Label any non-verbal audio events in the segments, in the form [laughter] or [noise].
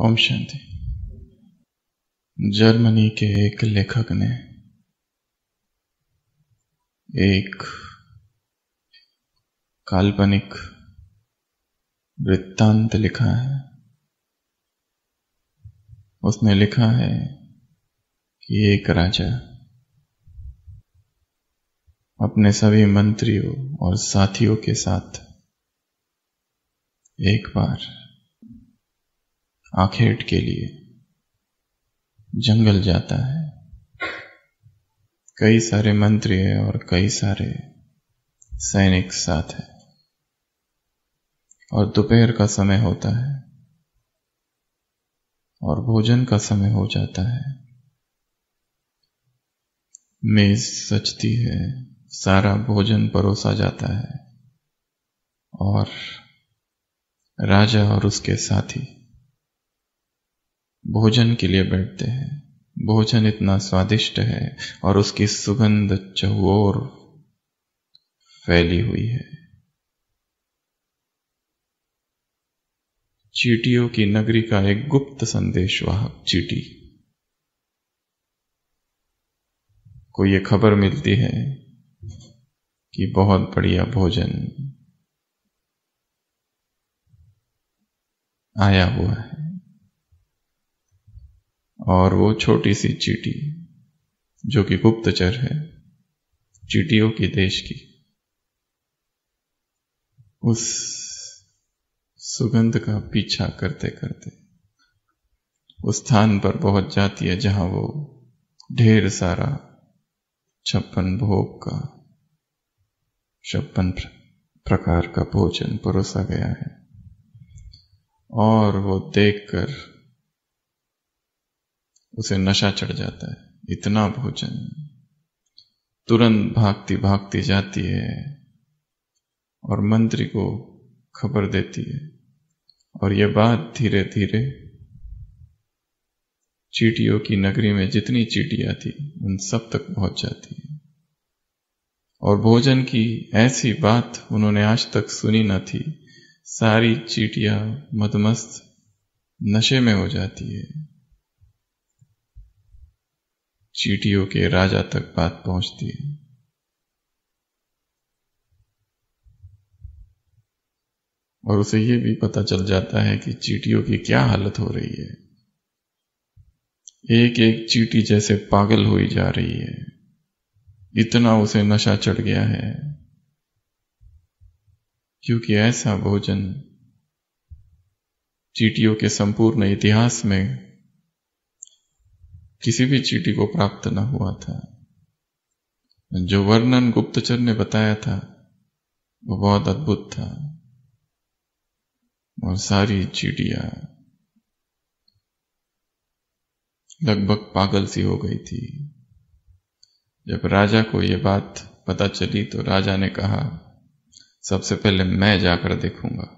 ओम शांति Germany के एक लेखक ने एक काल्पनिक वृत्तांत लिखा है उसने लिखा है कि एक राजा अपने सभी मंत्रियों और साथियों के साथ एक बार आखेट के लिए जंगल जाता है कई सारे मंत्री है और कई सारे सैनिक साथ है और दोपहर का समय होता है और भोजन का समय हो जाता है मेज सचती है सारा भोजन परोसा जाता है और राजा और उसके साथी भोजन के लिए बैठते हैं भोजन इतना स्वादिष्ट है और उसकी सुगंध चहोर फैली हुई है चीटियों की नगरी का एक गुप्त संदेश वाहक चीटी को यह खबर मिलती है कि बहुत बढ़िया भोजन आया हुआ है और वो छोटी सी चीटी जो कि गुप्तचर है चीटियों की देश की उस सुगंध का पीछा करते करते उस स्थान पर पहुंच जाती है जहां वो ढेर सारा छप्पन भोग का छप्पन प्रकार का भोजन परोसा गया है और वो देखकर उसे नशा चढ़ जाता है इतना भोजन तुरंत भागती भागती जाती है और मंत्री को खबर देती है और यह बात धीरे धीरे चीटियों की नगरी में जितनी चीटियां थी उन सब तक पहुंच जाती है और भोजन की ऐसी बात उन्होंने आज तक सुनी न थी सारी चीटियां मदमस्त नशे में हो जाती है चीटियों के राजा तक बात पहुंचती है और उसे यह भी पता चल जाता है कि चीटियों की क्या हालत हो रही है एक एक चीटी जैसे पागल हुई जा रही है इतना उसे नशा चढ़ गया है क्योंकि ऐसा भोजन चीटियों के संपूर्ण इतिहास में किसी भी चीटी को प्राप्त न हुआ था जो वर्णन गुप्तचर ने बताया था वो बहुत अद्भुत था और सारी चीटियां लगभग पागल सी हो गई थी जब राजा को यह बात पता चली तो राजा ने कहा सबसे पहले मैं जाकर देखूंगा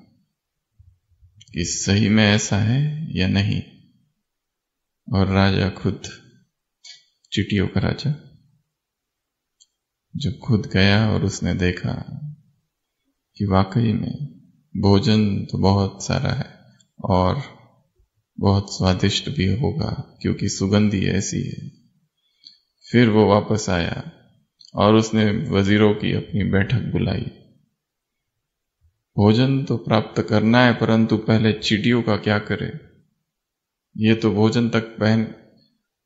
कि सही में ऐसा है या नहीं और राजा खुद चिटियों का राजा जो खुद गया और उसने देखा कि वाकई में भोजन तो बहुत सारा है और बहुत स्वादिष्ट भी होगा क्योंकि सुगंधी ऐसी है फिर वो वापस आया और उसने वजीरों की अपनी बैठक बुलाई भोजन तो प्राप्त करना है परंतु पहले चिटियों का क्या करे ये तो भोजन तक पहन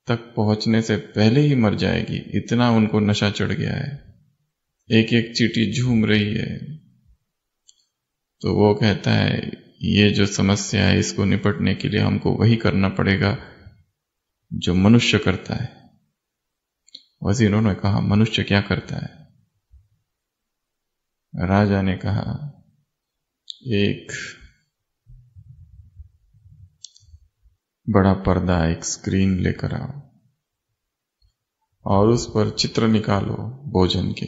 तक पहुंचने से पहले ही मर जाएगी इतना उनको नशा चढ़ गया है एक एक चीटी झूम रही है तो वो कहता है ये जो समस्या है इसको निपटने के लिए हमको वही करना पड़ेगा जो मनुष्य करता है वैसे उन्होंने कहा मनुष्य क्या करता है राजा ने कहा एक बड़ा पर्दा एक स्क्रीन लेकर आओ और उस पर चित्र निकालो भोजन के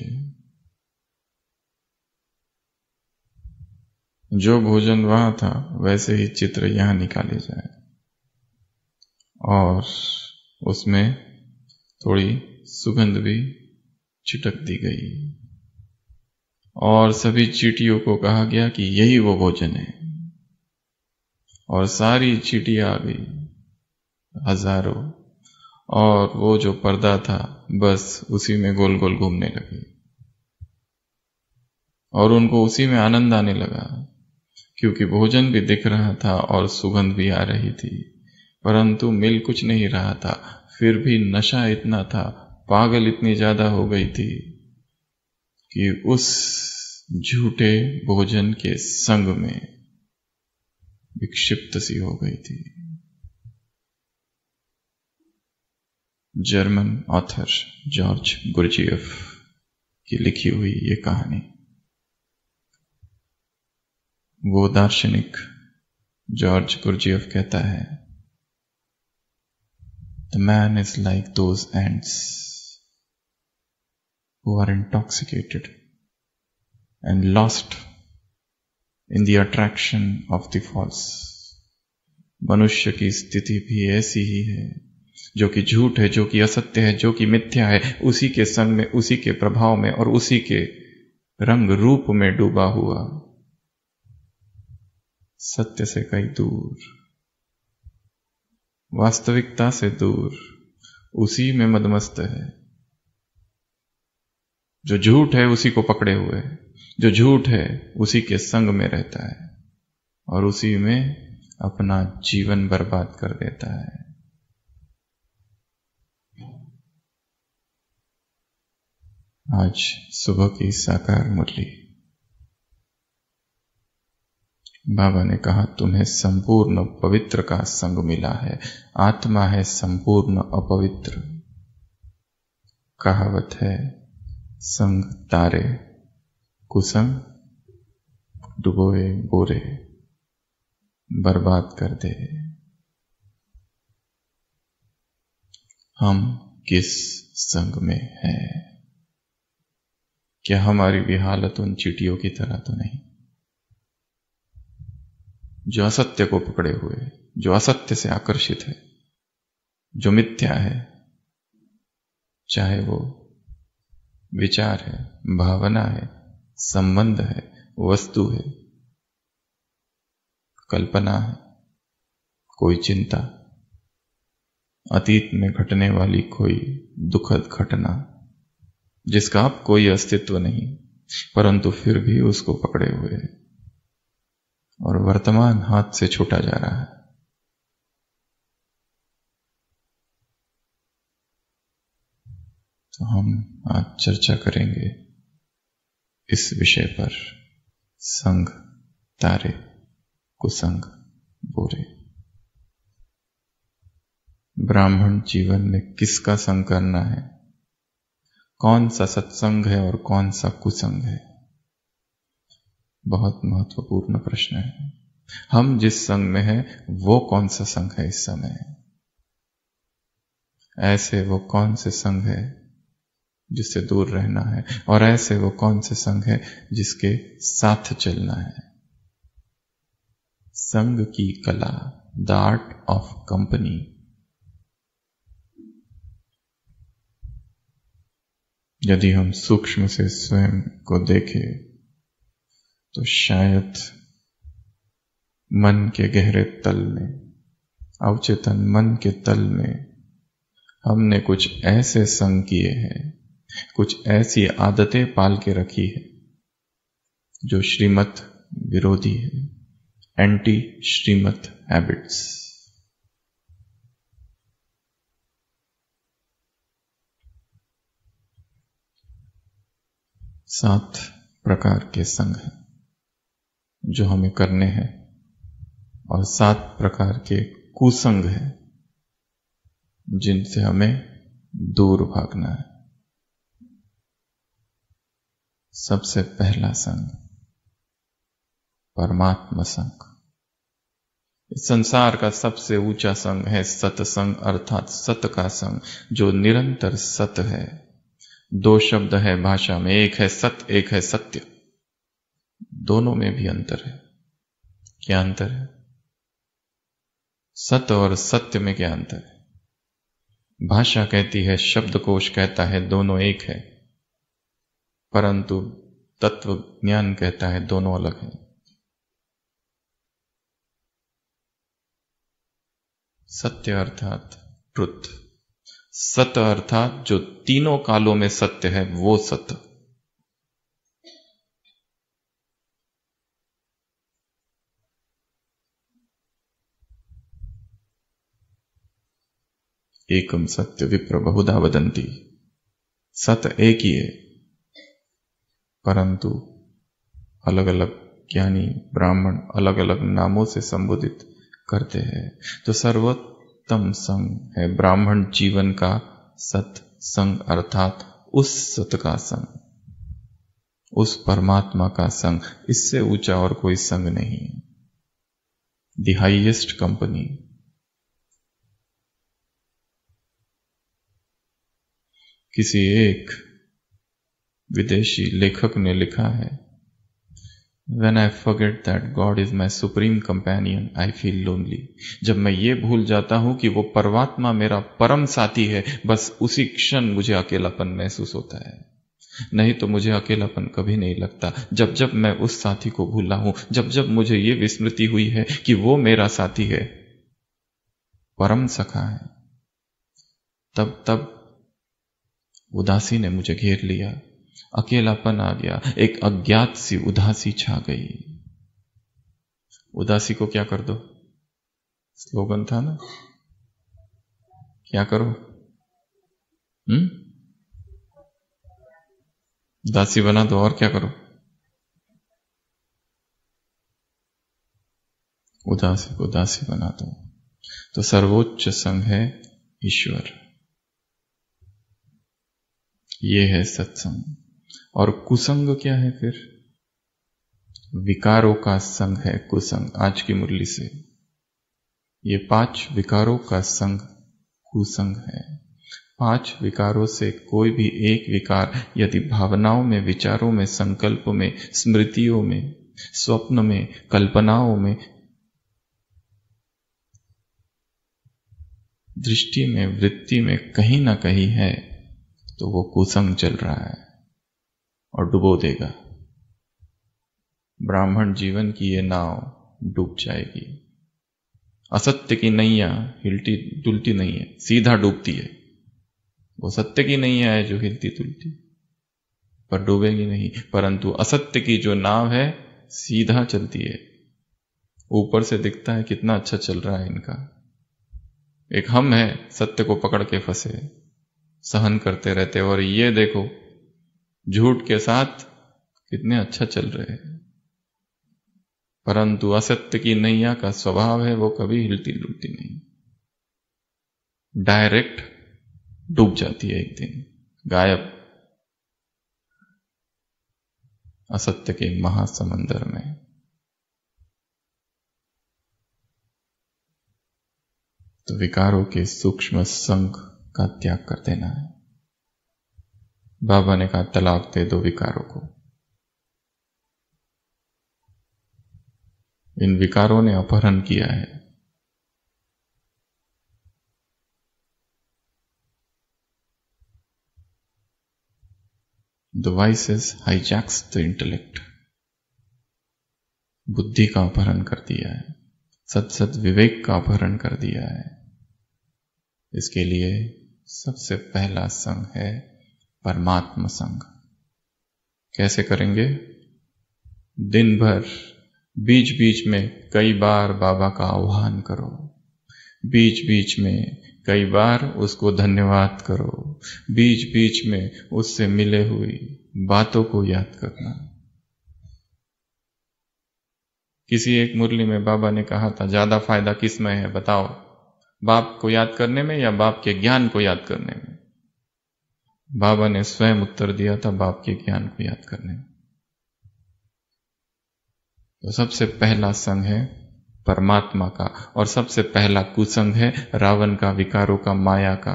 जो भोजन वहां था वैसे ही चित्र यहां निकाले जाए और उसमें थोड़ी सुगंध भी छिटक दी गई और सभी चीटियों को कहा गया कि यही वो भोजन है और सारी चीटियां आ गई हजारों और वो जो पर्दा था बस उसी में गोल गोल घूमने लगी और उनको उसी में आनंद आने लगा क्योंकि भोजन भी दिख रहा था और सुगंध भी आ रही थी परंतु मिल कुछ नहीं रहा था फिर भी नशा इतना था पागल इतनी ज्यादा हो गई थी कि उस झूठे भोजन के संग में विक्षिप्त सी हो गई थी जर्मन ऑथर जॉर्ज गुरजीएफ की लिखी हुई ये कहानी वो दार्शनिक जॉर्ज गुरजीएफ कहता है the man is like those ends who are intoxicated and lost in the attraction of the false मनुष्य की स्थिति भी ऐसी ही है जो कि झूठ है जो कि असत्य है जो कि मिथ्या है उसी के संग में उसी के प्रभाव में और उसी के रंग रूप में डूबा हुआ सत्य से कहीं दूर वास्तविकता से दूर उसी में मदमस्त है जो झूठ है उसी को पकड़े हुए जो झूठ है उसी के संग में रहता है और उसी में अपना जीवन बर्बाद कर देता है आज सुबह की साकार मुरली बाबा ने कहा तुम्हें संपूर्ण पवित्र का संग मिला है आत्मा है संपूर्ण अपवित्र कहावत है संग तारे कुसंग डुबोए बोरे बर्बाद कर दे हम किस संग में हैं कि हमारी भी हालत उन चीटियों की तरह तो नहीं जो असत्य को पकड़े हुए जो असत्य से आकर्षित है जो मिथ्या है चाहे वो विचार है भावना है संबंध है वस्तु है कल्पना है कोई चिंता अतीत में घटने वाली कोई दुखद घटना जिसका आप कोई अस्तित्व नहीं परंतु फिर भी उसको पकड़े हुए है और वर्तमान हाथ से छूटा जा रहा है तो हम आज चर्चा करेंगे इस विषय पर संग तारे कुसंग बोरे ब्राह्मण जीवन में किसका संग करना है कौन सा सत्संग है और कौन सा कुसंग है बहुत महत्वपूर्ण प्रश्न है हम जिस संघ में हैं वो कौन सा संघ है इस समय ऐसे वो कौन से संघ है जिससे दूर रहना है और ऐसे वो कौन से संघ है जिसके साथ चलना है संघ की कला द आर्ट ऑफ कंपनी यदि हम सूक्ष्म से स्वयं को देखें तो शायद मन के गहरे तल में अवचेतन मन के तल में हमने कुछ ऐसे संग किए हैं कुछ ऐसी आदतें पाल के रखी है जो श्रीमत विरोधी है एंटी श्रीमत हैबिट्स सात प्रकार के संग हैं जो हमें करने हैं और सात प्रकार के कुसंग हैं जिनसे हमें दूर भागना है सबसे पहला संग परमात्मा संग संसार का सबसे ऊंचा संग है सतसंग अर्थात सत का संग जो निरंतर सत है दो शब्द है भाषा में एक है सत्य एक है सत्य दोनों में भी अंतर है क्या अंतर है सत्य और सत्य में क्या अंतर है भाषा कहती है शब्दकोश कहता है दोनों एक है परंतु तत्व ज्ञान कहता है दोनों अलग हैं सत्य अर्थात ट्रुथ सत अर्थात जो तीनों कालों में सत्य है वो सत एकम सत्य विप्र बहुधा वदंती सत एक ही है परंतु अलग अलग ज्ञानी ब्राह्मण अलग अलग नामों से संबोधित करते हैं तो सर्वत्र उत्तम संग है ब्राह्मण जीवन का सत संग अर्थात उस सत का संग उस परमात्मा का संग इससे ऊंचा और कोई संग नहीं है दी हाइएस्ट कंपनी किसी एक विदेशी लेखक ने लिखा है When I forget that God is my supreme companion, I feel lonely. जब मैं ये भूल जाता हूं कि वो परमात्मा मेरा परम साथी है बस उसी क्षण मुझे अकेलापन महसूस होता है नहीं तो मुझे अकेलापन कभी नहीं लगता जब जब मैं उस साथी को भूला हूं जब जब मुझे ये विस्मृति हुई है कि वो मेरा साथी है परम सखा है तब तब उदासी ने मुझे घेर लिया अकेलापन आ गया एक अज्ञात सी उदासी छा गई उदासी को क्या कर दो स्लोगन था ना क्या करो हम्म? उदासी बना दो और क्या करो उदासी को उदासी बना दो तो सर्वोच्च संघ है ईश्वर ये है सत्संग और कुसंग क्या है फिर विकारों का संग है कुसंग आज की मुरली से ये पांच विकारों का संग कुसंग है पांच विकारों से कोई भी एक विकार यदि भावनाओं में विचारों में संकल्प में स्मृतियों में स्वप्न में कल्पनाओं में दृष्टि में वृत्ति में कहीं ना कहीं है तो वो कुसंग चल रहा है और डुबो देगा ब्राह्मण जीवन की ये नाव डूब जाएगी असत्य की नैया हिलती दुलती नहीं है सीधा डूबती है वो सत्य की नैया है जो हिलती तुलती पर डूबेगी नहीं परंतु असत्य की जो नाव है सीधा चलती है ऊपर से दिखता है कितना अच्छा चल रहा है इनका एक हम है सत्य को पकड़ के फंसे सहन करते रहते और ये देखो झूठ के साथ कितने अच्छा चल रहे हैं परंतु असत्य की नैया का स्वभाव है वो कभी हिलती डुलती नहीं डायरेक्ट डूब जाती है एक दिन गायब असत्य के महासमंदर में तो विकारों के सूक्ष्म संघ का त्याग कर देना है बाबा ने कहा तलाक दे दो विकारों को इन विकारों ने अपहरण किया है the voices hijacks the intellect बुद्धि का अपहरण कर दिया है सत सत विवेक का अपहरण कर दिया है इसके लिए सबसे पहला संघ है परमात्मा संग कैसे करेंगे दिन भर बीच बीच में कई बार बाबा का आह्वान करो बीच बीच में कई बार उसको धन्यवाद करो बीच बीच में उससे मिले हुई बातों को याद करना किसी एक मुरली में बाबा ने कहा था ज्यादा फायदा किसमें है बताओ बाप को याद करने में या बाप के ज्ञान को याद करने में बाबा ने स्वयं उत्तर दिया था बाप के ज्ञान को याद करने तो सबसे पहला संघ है परमात्मा का और सबसे पहला कुसंग है रावण का विकारों का माया का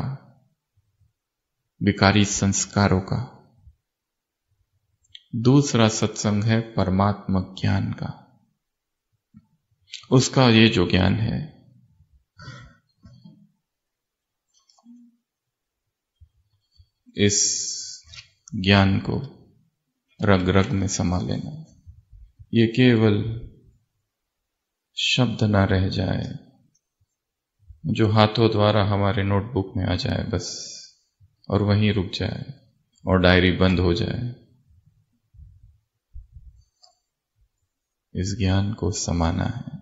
विकारी संस्कारों का दूसरा सत्संग है परमात्मा ज्ञान का उसका ये जो ज्ञान है इस ज्ञान को रग रग में समा लेना ये केवल शब्द ना रह जाए जो हाथों द्वारा हमारे नोटबुक में आ जाए बस और वहीं रुक जाए और डायरी बंद हो जाए इस ज्ञान को समाना है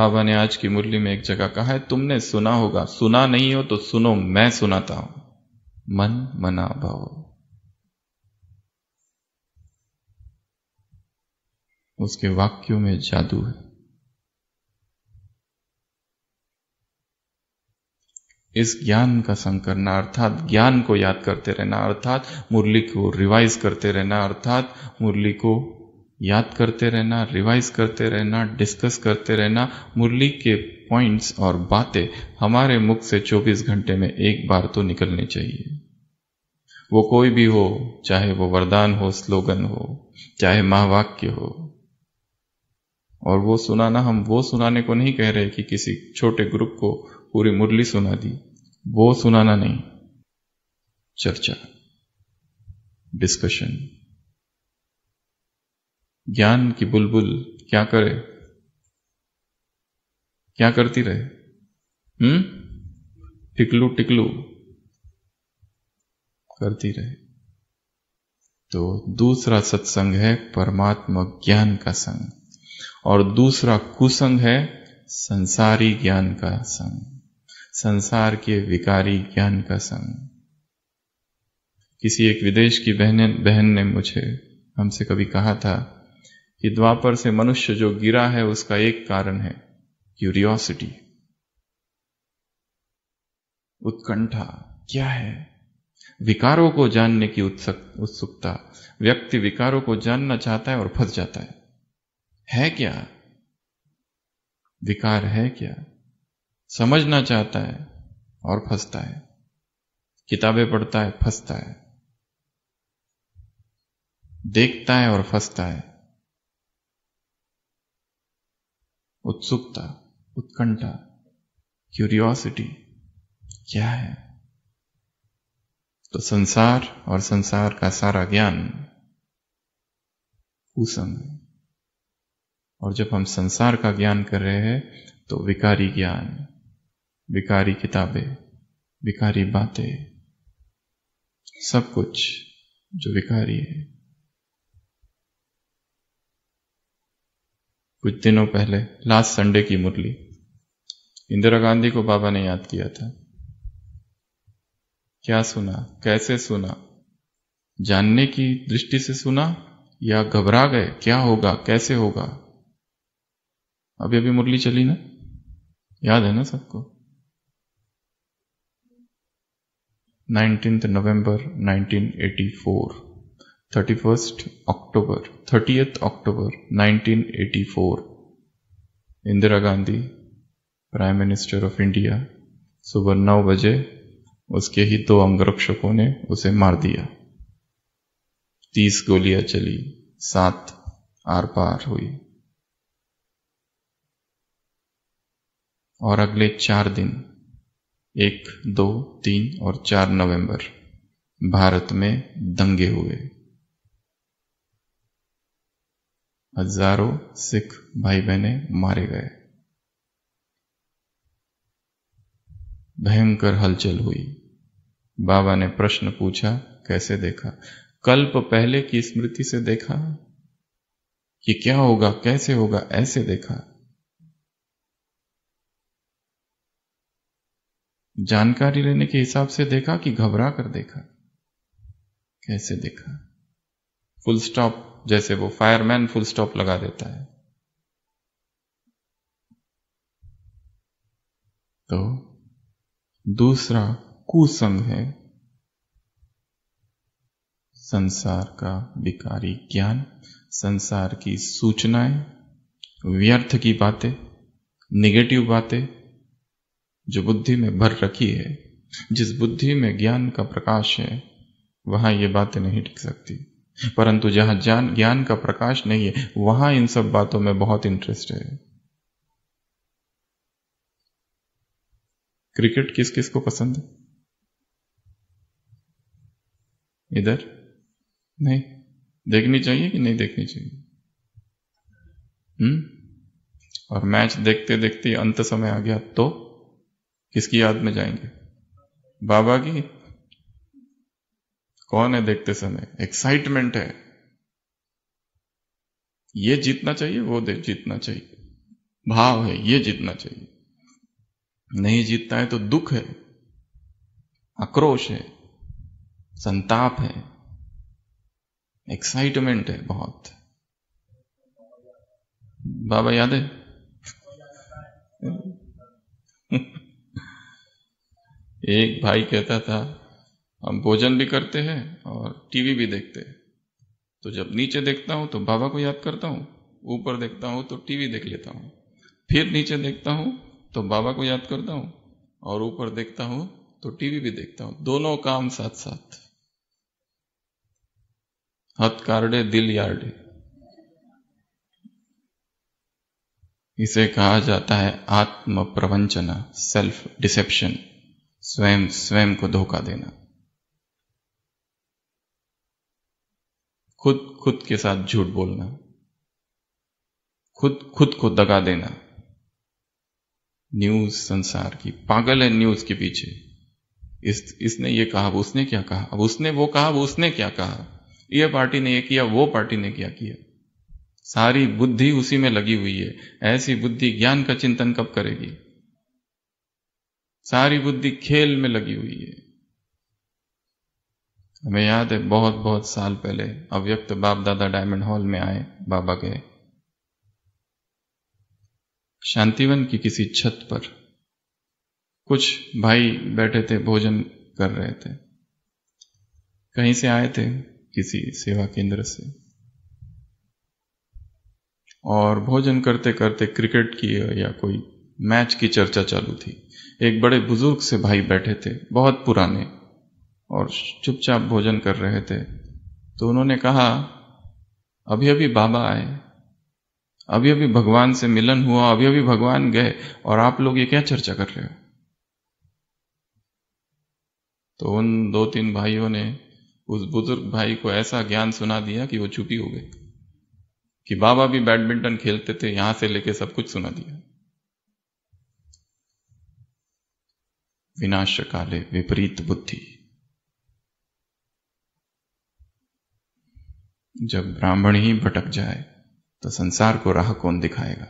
बाबा ने आज की मुरली में एक जगह कहा है तुमने सुना होगा सुना नहीं हो तो सुनो मैं सुनाता हूं मन मना भव उसके वाक्यों में जादू है इस ज्ञान का संग करना अर्थात ज्ञान को याद करते रहना अर्थात मुरली को रिवाइज करते रहना अर्थात मुरली को याद करते रहना रिवाइज करते रहना डिस्कस करते रहना मुरली के पॉइंट्स और बातें हमारे मुख से 24 घंटे में एक बार तो निकलनी चाहिए वो कोई भी हो चाहे वो वरदान हो स्लोगन हो चाहे महावाक्य हो और वो सुनाना हम वो सुनाने को नहीं कह रहे कि किसी छोटे ग्रुप को पूरी मुरली सुना दी वो सुनाना नहीं चर्चा डिस्कशन ज्ञान की बुलबुल क्या करे क्या करती रहे हम्म टिकलू टिकलू करती रहे तो दूसरा सत्संग है परमात्मा ज्ञान का संग और दूसरा कुसंग है संसारी ज्ञान का संग संसार के विकारी ज्ञान का संग किसी एक विदेश की बहने बहन ने मुझे हमसे कभी कहा था कि द्वापर से मनुष्य जो गिरा है उसका एक कारण है क्यूरियोसिटी उत्कंठा क्या है विकारों को जानने की उत्सुकता व्यक्ति विकारों को जानना चाहता है और फंस जाता है है क्या विकार है क्या समझना चाहता है और फंसता है किताबें पढ़ता है फंसता है देखता है और फंसता है उत्सुकता उत्कंठा क्यूरियोसिटी क्या है तो संसार और संसार का सारा ज्ञान कुसंग है और जब हम संसार का ज्ञान कर रहे हैं तो विकारी ज्ञान विकारी किताबें विकारी बातें सब कुछ जो विकारी है कुछ दिनों पहले लास्ट संडे की मुरली इंदिरा गांधी को बाबा ने याद किया था क्या सुना कैसे सुना जानने की दृष्टि से सुना या घबरा गए क्या होगा कैसे होगा अभी अभी मुरली चली ना याद है ना सबको 19th November 1984 31st October 30th October 1984 Indira Gandhi prime minister of India सुबह नौ बजे उसके ही दो अंगरक्षकों ने उसे मार दिया तीस गोलियां चली सात आर पार हुई और अगले चार दिन एक दो तीन और चार नवंबर भारत में दंगे हुए हजारों सिख भाई बहने मारे गए भयंकर हलचल हुई बाबा ने प्रश्न पूछा कैसे देखा कल्प पहले की स्मृति से देखा कि क्या होगा कैसे होगा ऐसे देखा जानकारी लेने के हिसाब से देखा कि घबरा कर देखा कैसे देखा फुल स्टॉप जैसे वो फायरमैन फुल स्टॉप लगा देता है तो दूसरा कुसंग है संसार का विकारी ज्ञान संसार की सूचनाएं व्यर्थ की बातें निगेटिव बातें जो बुद्धि में भर रखी है जिस बुद्धि में ज्ञान का प्रकाश है वहां ये बातें नहीं टिक सकती परंतु जहां ज्ञान ज्ञान का प्रकाश नहीं है वहां इन सब बातों में बहुत इंटरेस्ट है क्रिकेट किस किस को पसंद है इधर नहीं देखनी चाहिए कि नहीं देखनी चाहिए हम्म और मैच देखते देखते अंत समय आ गया तो किसकी याद में जाएंगे बाबा की कौन है देखते समय एक्साइटमेंट है ये जीतना चाहिए वो जीतना चाहिए भाव है ये जीतना चाहिए नहीं जीतता है तो दुख है आक्रोश है संताप है एक्साइटमेंट है बहुत बाबा याद है [laughs] एक भाई कहता था हम भोजन भी करते हैं और टीवी भी देखते हैं तो जब नीचे देखता हूं तो बाबा को याद करता हूं ऊपर देखता हूं तो टीवी देख लेता हूं फिर नीचे देखता हूं तो बाबा को याद करता हूं और ऊपर देखता हूं तो टीवी भी देखता हूं दोनों काम साथ साथ हथ कार्डे दिल यार्डे इसे कहा जाता है आत्म प्रवंचना सेल्फ डिसेप्शन स्वयं स्वयं को धोखा देना खुद खुद के साथ झूठ बोलना खुद खुद को दगा देना न्यूज संसार की पागल है न्यूज के पीछे इस इसने ये कहा अब उसने क्या कहा अब उसने वो कहा अब उसने क्या कहा ये पार्टी ने ये किया वो पार्टी ने क्या किया सारी बुद्धि उसी में लगी हुई है ऐसी बुद्धि ज्ञान का चिंतन कब करेगी सारी बुद्धि खेल में लगी हुई है हमें याद है बहुत बहुत साल पहले अव्यक्त बाप दादा डायमंड हॉल में आए बाबा के शांतिवन की किसी छत पर कुछ भाई बैठे थे भोजन कर रहे थे कहीं से आए थे किसी सेवा केंद्र से और भोजन करते करते क्रिकेट की या कोई मैच की चर्चा चालू थी एक बड़े बुजुर्ग से भाई बैठे थे बहुत पुराने और चुपचाप भोजन कर रहे थे तो उन्होंने कहा अभी अभी बाबा आए अभी अभी भगवान से मिलन हुआ अभी अभी भगवान गए और आप लोग ये क्या चर्चा कर रहे हो तो उन दो तीन भाइयों ने उस बुजुर्ग भाई को ऐसा ज्ञान सुना दिया कि वो चुपी हो गए कि बाबा भी बैडमिंटन खेलते थे यहां से लेके सब कुछ सुना दिया विनाश काले विपरीत बुद्धि जब ब्राह्मण ही भटक जाए तो संसार को राह कौन दिखाएगा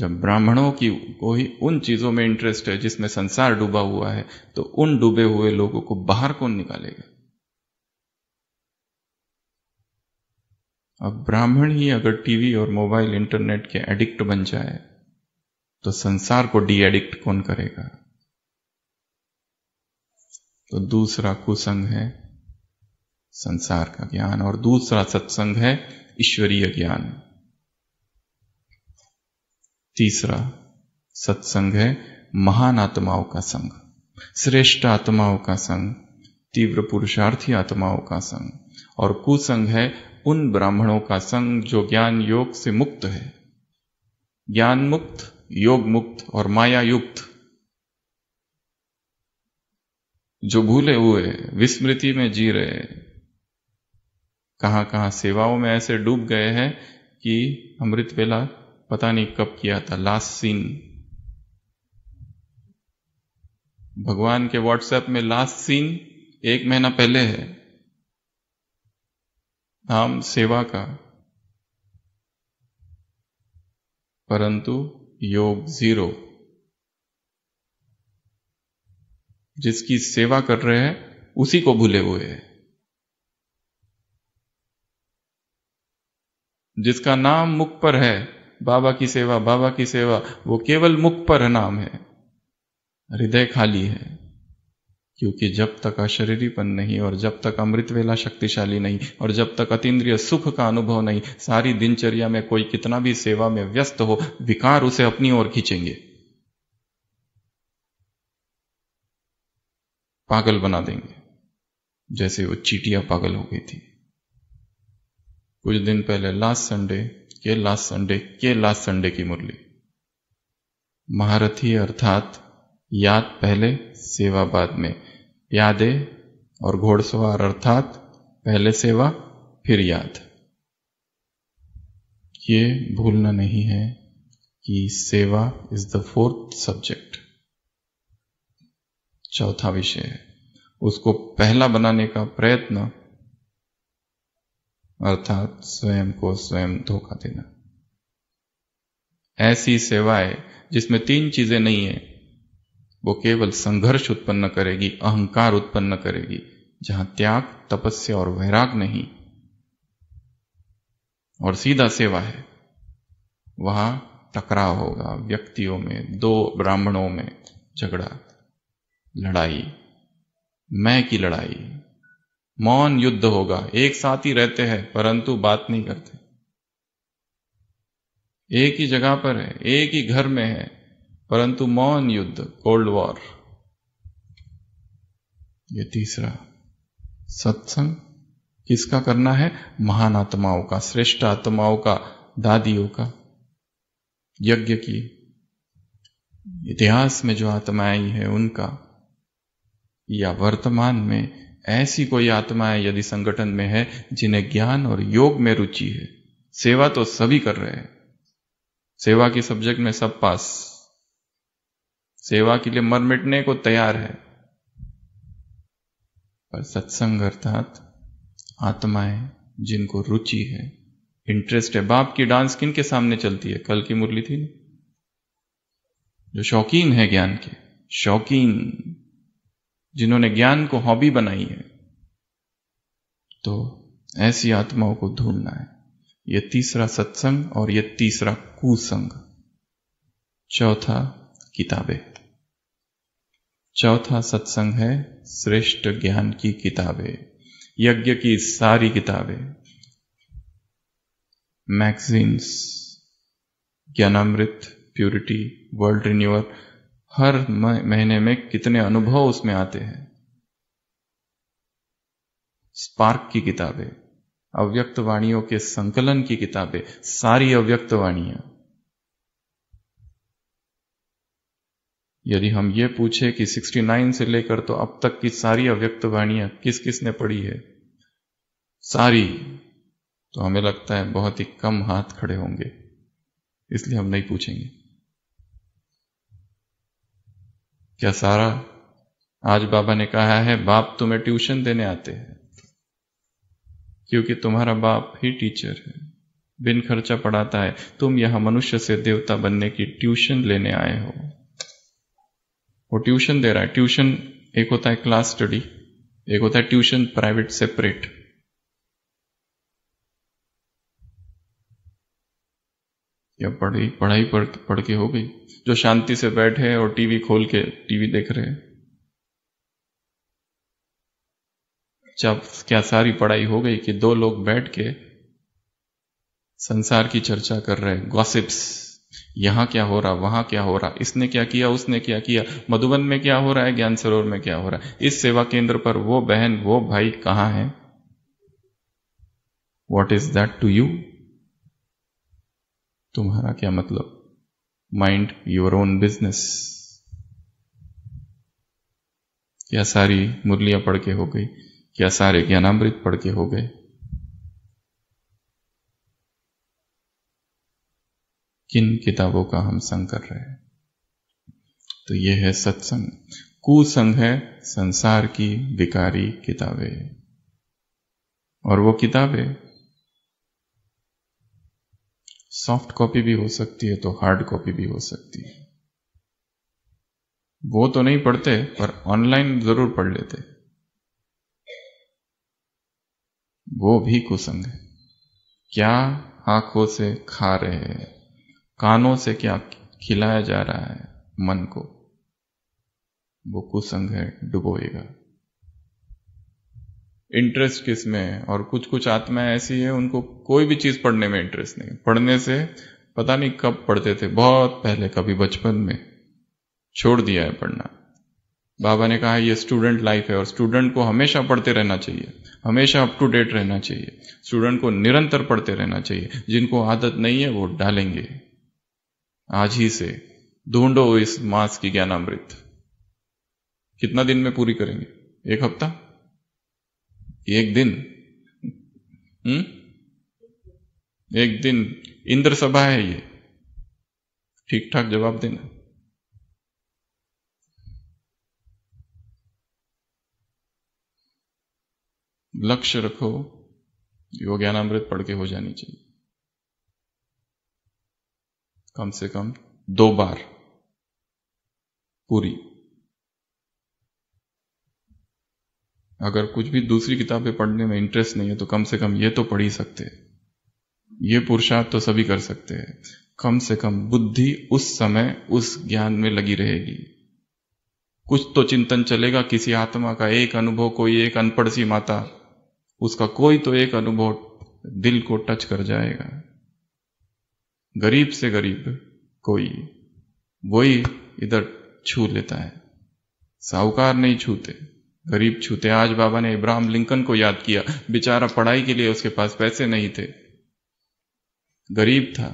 जब ब्राह्मणों की को ही उन चीजों में इंटरेस्ट है जिसमें संसार डूबा हुआ है तो उन डूबे हुए लोगों को बाहर कौन निकालेगा अब ब्राह्मण ही अगर टीवी और मोबाइल इंटरनेट के एडिक्ट बन जाए तो संसार को डी एडिक्ट कौन करेगा तो दूसरा कुसंग है संसार का ज्ञान और दूसरा सत्संग है ईश्वरीय ज्ञान तीसरा सत्संग है महान आत्माओं का संग श्रेष्ठ आत्माओं का संग तीव्र पुरुषार्थी आत्माओं का संग और कुसंग है उन ब्राह्मणों का संग जो ज्ञान योग से मुक्त है ज्ञान मुक्त योग मुक्त और माया युक्त जो भूले हुए विस्मृति में जी रहे कहाँ कहाँ सेवाओं में ऐसे डूब गए हैं कि अमृत वेला पता नहीं कब किया था लास्ट सीन भगवान के व्हाट्सएप में लास्ट सीन एक महीना पहले है नाम सेवा का परंतु योग जीरो जिसकी सेवा कर रहे हैं उसी को भूले हुए हैं जिसका नाम मुख पर है बाबा की सेवा बाबा की सेवा वो केवल मुख पर नाम है हृदय खाली है क्योंकि जब तक अशरीरीपन नहीं और जब तक अमृत वेला शक्तिशाली नहीं और जब तक अतीन्द्रिय सुख का अनुभव नहीं सारी दिनचर्या में कोई कितना भी सेवा में व्यस्त हो विकार उसे अपनी ओर खींचेंगे पागल बना देंगे जैसे वो चीटिया पागल हो गई थी कुछ दिन पहले लास्ट संडे के लास्ट संडे के लास्ट संडे की मुरली महारथी अर्थात याद पहले सेवा बाद में यादें और घोड़सवार अर्थात पहले सेवा फिर याद ये भूलना नहीं है कि सेवा इज द फोर्थ सब्जेक्ट चौथा विषय है उसको पहला बनाने का प्रयत्न अर्थात स्वयं को स्वयं धोखा देना ऐसी सेवाएं जिसमें तीन चीजें नहीं है वो केवल संघर्ष उत्पन्न करेगी अहंकार उत्पन्न करेगी जहां त्याग तपस्या और वैराग नहीं और सीधा सेवा है वहां टकराव होगा व्यक्तियों में दो ब्राह्मणों में झगड़ा लड़ाई मैं की लड़ाई मौन युद्ध होगा एक साथ ही रहते हैं परंतु बात नहीं करते एक ही जगह पर है एक ही घर में है परंतु मौन युद्ध कोल्ड वॉर ये तीसरा सत्संग किसका करना है महान आत्माओं का श्रेष्ठ आत्माओं का दादियों का यज्ञ की इतिहास में जो आत्माएं है उनका या वर्तमान में ऐसी कोई आत्माएं यदि संगठन में है जिन्हें ज्ञान और योग में रुचि है सेवा तो सभी कर रहे हैं सेवा की सब्जेक्ट में सब पास सेवा के लिए मर मिटने को तैयार है पर सत्संग अर्थात आत्माएं जिनको रुचि है इंटरेस्ट है बाप की डांस किन के सामने चलती है कल की मुरली थी ना जो शौकीन है ज्ञान के शौकीन जिन्होंने ज्ञान को हॉबी बनाई है तो ऐसी आत्माओं को ढूंढना है यह तीसरा सत्संग और यह तीसरा कुसंग चौथा किताबें चौथा सत्संग है श्रेष्ठ ज्ञान की किताबें यज्ञ की सारी किताबें magazines Gyanamrit purity world renewer हर महीने में कितने अनुभव उसमें आते हैं स्पार्क की किताबें अव्यक्त वाणियों के संकलन की किताबें सारी अव्यक्त वाणियां यदि हम ये पूछे कि 69 से लेकर तो अब तक की सारी अव्यक्त वाणियां किस किस ने पढ़ी है सारी तो हमें लगता है बहुत ही कम हाथ खड़े होंगे इसलिए हम नहीं पूछेंगे क्या सारा आज बाबा ने कहा है बाप तुम्हें ट्यूशन देने आते हैं क्योंकि तुम्हारा बाप ही टीचर है बिन खर्चा पढ़ाता है तुम यहां मनुष्य से देवता बनने की ट्यूशन लेने आए हो वो ट्यूशन दे रहा है ट्यूशन एक होता है क्लास स्टडी एक होता है ट्यूशन प्राइवेट सेपरेट या पढ़ाई पढ़ाई पढ़ पढ़ के हो गई जो शांति से बैठे और टीवी खोल के टीवी देख रहे हैं जब अच्छा, क्या सारी पढ़ाई हो गई कि दो लोग बैठ के संसार की चर्चा कर रहे हैं गॉसिप्स यहां क्या हो रहा वहां क्या हो रहा इसने क्या किया उसने क्या किया मधुबन में क्या हो रहा है ज्ञान सरोवर में क्या हो रहा है इस सेवा केंद्र पर वो बहन वो भाई कहां है what is that to you तुम्हारा क्या मतलब माइंड योर ओन बिजनेस क्या सारी मुरलियां पढ़ के हो गई क्या सारे ज्ञानामृत पढ़ के हो गए किन किताबों का हम संग कर रहे हैं तो यह है सत्संग कुसंग है संसार की विकारी किताबें और वो किताबें सॉफ्ट कॉपी भी हो सकती है तो हार्ड कॉपी भी हो सकती है वो तो नहीं पढ़ते पर ऑनलाइन जरूर पढ़ लेते वो भी कुसंग है क्या आंखों से खा रहे हैं कानों से क्या खिलाया जा रहा है मन को वो कुसंग है डुबोएगा इंटरेस्ट किस में है और कुछ कुछ आत्माएं ऐसी है उनको कोई भी चीज़ पढ़ने में इंटरेस्ट नहीं पढ़ने से पता नहीं कब पढ़ते थे बहुत पहले कभी बचपन में छोड़ दिया है पढ़ना बाबा ने कहा ये स्टूडेंट लाइफ है और स्टूडेंट को हमेशा पढ़ते रहना चाहिए हमेशा अप टू डेट रहना चाहिए स्टूडेंट को निरंतर पढ़ते रहना चाहिए जिनको आदत नहीं है वो डालेंगे आज ही से ढूंढो इस मास की ज्ञानामृत कितना दिन में पूरी करेंगे एक हफ्ता एक दिन हुँ? हम्म? एक दिन इंद्र सभा है ये ठीक ठाक जवाब देना लक्ष्य रखो योग ज्ञानामृत पढ़ के हो जानी चाहिए कम से कम दो बार पूरी अगर कुछ भी दूसरी किताबें पढ़ने में इंटरेस्ट नहीं है तो कम से कम ये तो पढ़ ही सकते हैं ये पुरुषार्थ तो सभी कर सकते हैं कम से कम बुद्धि उस समय उस ज्ञान में लगी रहेगी कुछ तो चिंतन चलेगा किसी आत्मा का एक अनुभव कोई एक अनपढ़ सी माता उसका कोई तो एक अनुभव दिल को टच कर जाएगा गरीब से गरीब कोई वही इधर छू लेता है साहूकार नहीं छूते गरीब छूते आज बाबा ने इब्राहम लिंकन को याद किया बेचारा पढ़ाई के लिए उसके पास पैसे नहीं थे गरीब था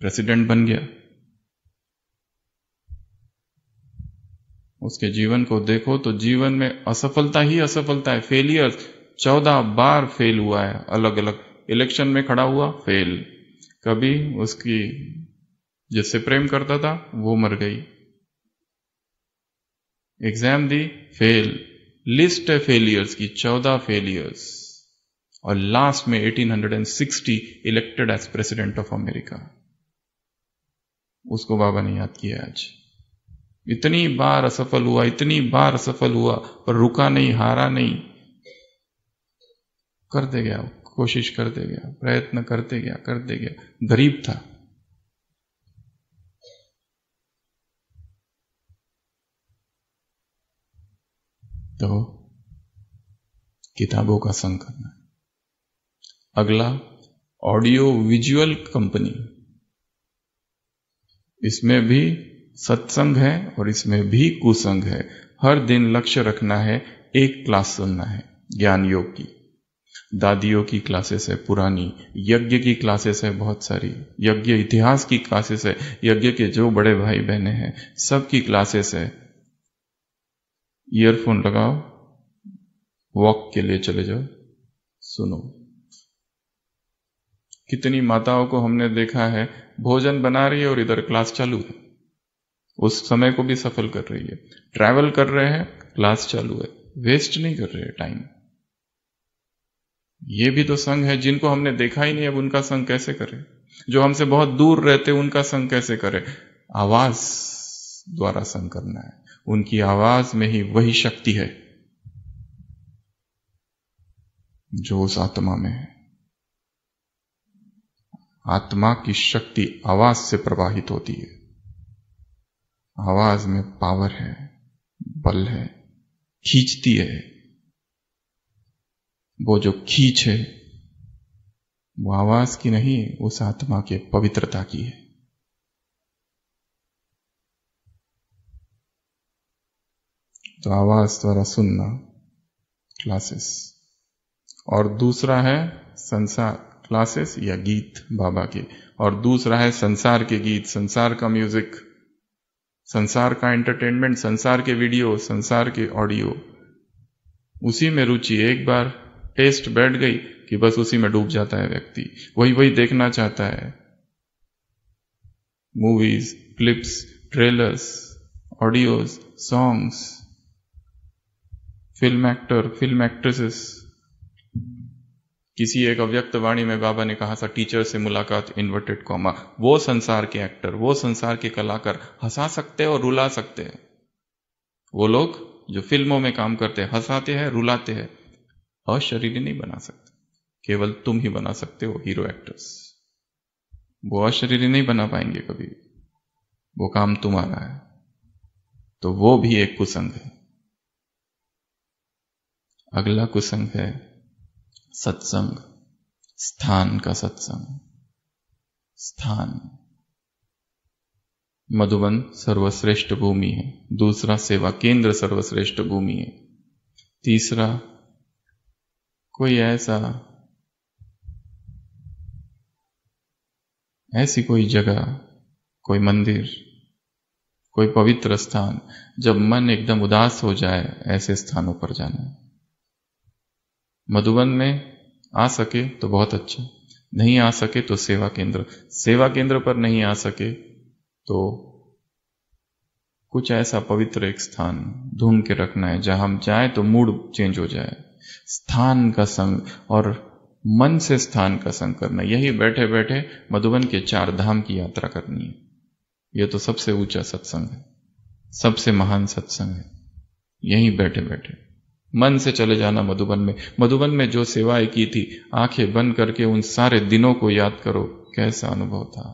प्रेसिडेंट बन गया उसके जीवन को देखो तो जीवन में असफलता ही असफलता है फेलियर चौदह बार फेल हुआ है अलग अलग इलेक्शन में खड़ा हुआ फेल कभी उसकी जिससे प्रेम करता था वो मर गई एग्जाम दी फेल लिस्ट है फेलियर्स की चौदह फेलियर्स और लास्ट में 1860 elected as president of America उसको बाबा ने याद किया आज इतनी बार असफल हुआ इतनी बार असफल हुआ पर रुका नहीं हारा नहीं करते गया कोशिश करते गया प्रयत्न करते गया करते गया गरीब था तो किताबों का संग करना है अगला ऑडियो विजुअल कंपनी इसमें भी सत्संग है और इसमें भी कुसंग है हर दिन लक्ष्य रखना है एक क्लास सुनना है ज्ञान योग की दादियों की क्लासेस है पुरानी यज्ञ की क्लासेस है बहुत सारी यज्ञ इतिहास की क्लासेस है यज्ञ के जो बड़े भाई बहने हैं सबकी क्लासेस है ईयरफोन लगाओ वॉक के लिए चले जाओ सुनो कितनी माताओं को हमने देखा है भोजन बना रही है और इधर क्लास चालू है उस समय को भी सफल कर रही है ट्रैवल कर रहे हैं क्लास चालू है वेस्ट नहीं कर रहे टाइम ये भी तो संग है जिनको हमने देखा ही नहीं अब उनका संग कैसे करें जो हमसे बहुत दूर रहते उनका संग कैसे करें आवाज द्वारा संग करना है उनकी आवाज में ही वही शक्ति है जो उस आत्मा में है आत्मा की शक्ति आवाज से प्रवाहित होती है आवाज में पावर है बल है खींचती है वो जो खींच है वो आवाज की नहीं उस आत्मा के पवित्रता की है तो आवाज द्वारा सुनना क्लासेस और दूसरा है संसार क्लासेस या गीत बाबा के और दूसरा है संसार के गीत संसार का म्यूजिक संसार का एंटरटेनमेंट संसार के वीडियो संसार के ऑडियो उसी में रुचि एक बार टेस्ट बैठ गई कि बस उसी में डूब जाता है व्यक्ति वही वही देखना चाहता है movies clips trailers audios songs film actor film actresses किसी एक अव्यक्त वाणी में बाबा ने कहा था टीचर से मुलाकात इन्वर्टेड कॉमा वो संसार के एक्टर वो संसार के कलाकार हंसा सकते और रुला सकते हैं वो लोग जो फिल्मों में काम करते हैं हंसाते हैं रुलाते हैं अशरीरी नहीं बना सकते केवल तुम ही बना सकते हो हीरो एक्टर्स वो अशरीरी नहीं बना पाएंगे कभी वो काम तुम्हारा है तो वो भी एक कुसंग है अगला कुसंग है सत्संग स्थान का सत्संग स्थान मधुबन सर्वश्रेष्ठ भूमि है दूसरा सेवा केंद्र सर्वश्रेष्ठ भूमि है तीसरा कोई ऐसा ऐसी कोई जगह कोई मंदिर कोई पवित्र स्थान जब मन एकदम उदास हो जाए ऐसे स्थानों पर जाना मधुबन में आ सके तो बहुत अच्छा नहीं आ सके तो सेवा केंद्र सेवा केंद्र पर नहीं आ सके तो कुछ ऐसा पवित्र एक स्थान ढूंढ के रखना है जहां हम जाए तो मूड चेंज हो जाए स्थान का संग और मन से स्थान का संग करना यही बैठे बैठे मधुबन के चार धाम की यात्रा करनी है यह तो सबसे ऊंचा सत्संग है सबसे महान सत्संग है यही बैठे बैठे मन से चले जाना मधुबन में मधुबन में जो सेवाएं की थी आंखें बंद करके उन सारे दिनों को याद करो कैसा अनुभव था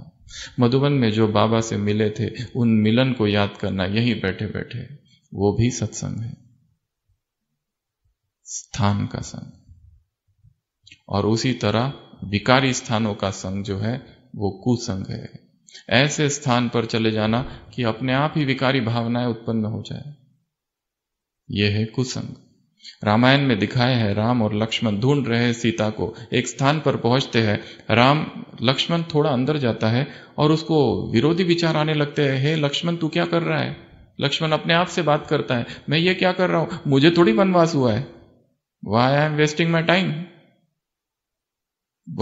मधुबन में जो बाबा से मिले थे उन मिलन को याद करना यही बैठे बैठे वो भी सत्संग है स्थान का संग और उसी तरह विकारी स्थानों का संग जो है वो कुसंग है ऐसे स्थान पर चले जाना कि अपने आप ही विकारी भावनाएं उत्पन्न हो जाए यह है कुसंग रामायण में दिखाया है राम और लक्ष्मण ढूंढ रहे सीता को एक स्थान पर पहुंचते हैं राम लक्ष्मण थोड़ा अंदर जाता है और उसको विरोधी विचार आने लगते हैं हे लक्ष्मण तू क्या कर रहा है लक्ष्मण अपने आप से बात करता है मैं ये क्या कर रहा हूं मुझे थोड़ी वनवास हुआ है why I am wasting my time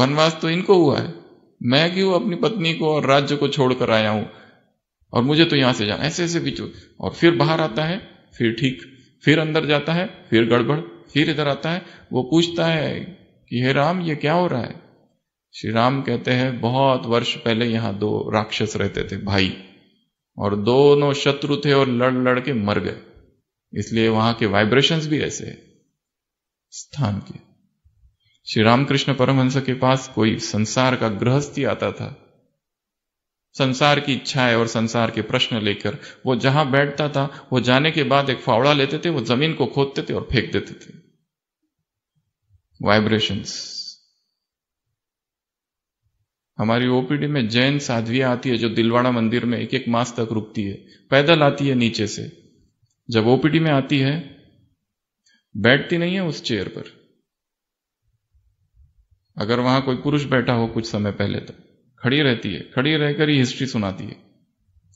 वनवास तो इनको हुआ है मैं क्यों अपनी पत्नी को और राज्य को छोड़कर आया हूं और मुझे तो यहां से जाना ऐसे ऐसे बीच और फिर बाहर आता है फिर ठीक फिर अंदर जाता है फिर गड़बड़ फिर इधर आता है वो पूछता है कि हे राम ये क्या हो रहा है श्री राम कहते हैं बहुत वर्ष पहले यहां दो राक्षस रहते थे भाई और दोनों शत्रु थे और लड़ लड़ के मर गए इसलिए वहां के वाइब्रेशंस भी ऐसे है स्थान के श्री रामकृष्ण परमहंस के पास कोई संसार का गृहस्थी आता था संसार की इच्छाएं और संसार के प्रश्न लेकर वो जहां बैठता था वो जाने के बाद एक फावड़ा लेते थे वो जमीन को खोदते थे और फेंक देते थे वाइब्रेशंस हमारी ओपीडी में जैन साध्वियां आती है जो दिलवाड़ा मंदिर में एक एक मास तक रुकती है पैदल आती है नीचे से जब ओपीडी में आती है बैठती नहीं है उस चेयर पर अगर वहां कोई पुरुष बैठा हो कुछ समय पहले तक तो। खड़ी रहती है खड़ी रहकर ही हिस्ट्री सुनाती है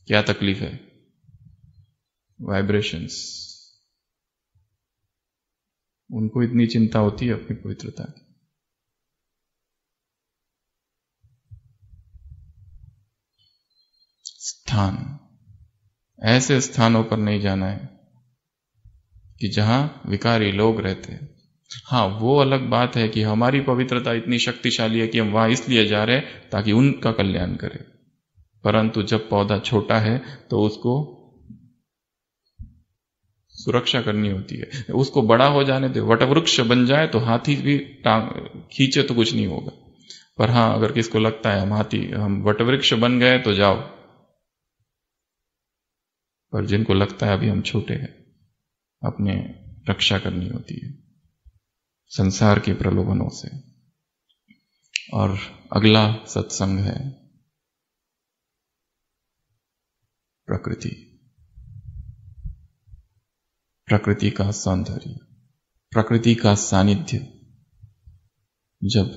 क्या तकलीफ है वाइब्रेशंस उनको इतनी चिंता होती है अपनी पवित्रता की स्थान ऐसे स्थानों पर नहीं जाना है कि जहां विकारी लोग रहते हैं हाँ वो अलग बात है कि हमारी पवित्रता इतनी शक्तिशाली है कि हम वहां इसलिए जा रहे हैं ताकि उनका कल्याण करें परंतु जब पौधा छोटा है तो उसको सुरक्षा करनी होती है उसको बड़ा हो जाने दे वटवृक्ष बन जाए तो हाथी भी टांग खींचे तो कुछ नहीं होगा पर हाँ अगर किसको लगता है हम हाथी हम वटवृक्ष बन गए तो जाओ पर जिनको लगता है अभी हम छोटे हैं अपने रक्षा करनी होती है संसार के प्रलोभनों से और अगला सत्संग है प्रकृति प्रकृति का सौंदर्य प्रकृति का सानिध्य जब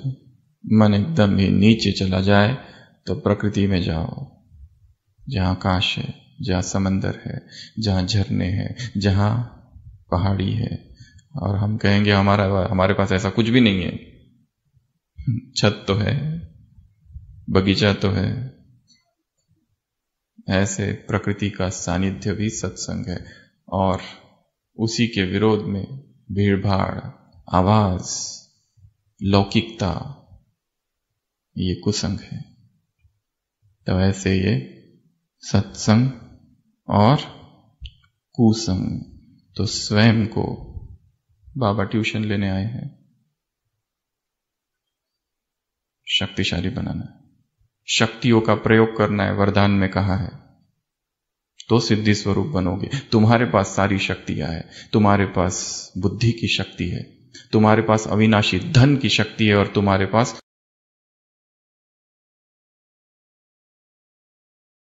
मन एकदम ही नीचे चला जाए तो प्रकृति में जाओ जहां आकाश है जहां समंदर है जहां झरने हैं जहां पहाड़ी है और हम कहेंगे हमारा हमारे पास ऐसा कुछ भी नहीं है छत तो है बगीचा तो है ऐसे प्रकृति का सानिध्य भी सत्संग है और उसी के विरोध में भीड़ भाड़ आवाज लौकिकता ये कुसंग है तो ऐसे ये सत्संग और कुसंग तो स्वयं को बाबा ट्यूशन लेने आए हैं शक्तिशाली बनाना है शक्तियों का प्रयोग करना है वरदान में कहा है तो सिद्धि स्वरूप बनोगे तुम्हारे पास सारी शक्तियां है तुम्हारे पास बुद्धि की शक्ति है तुम्हारे पास अविनाशी धन की शक्ति है और तुम्हारे पास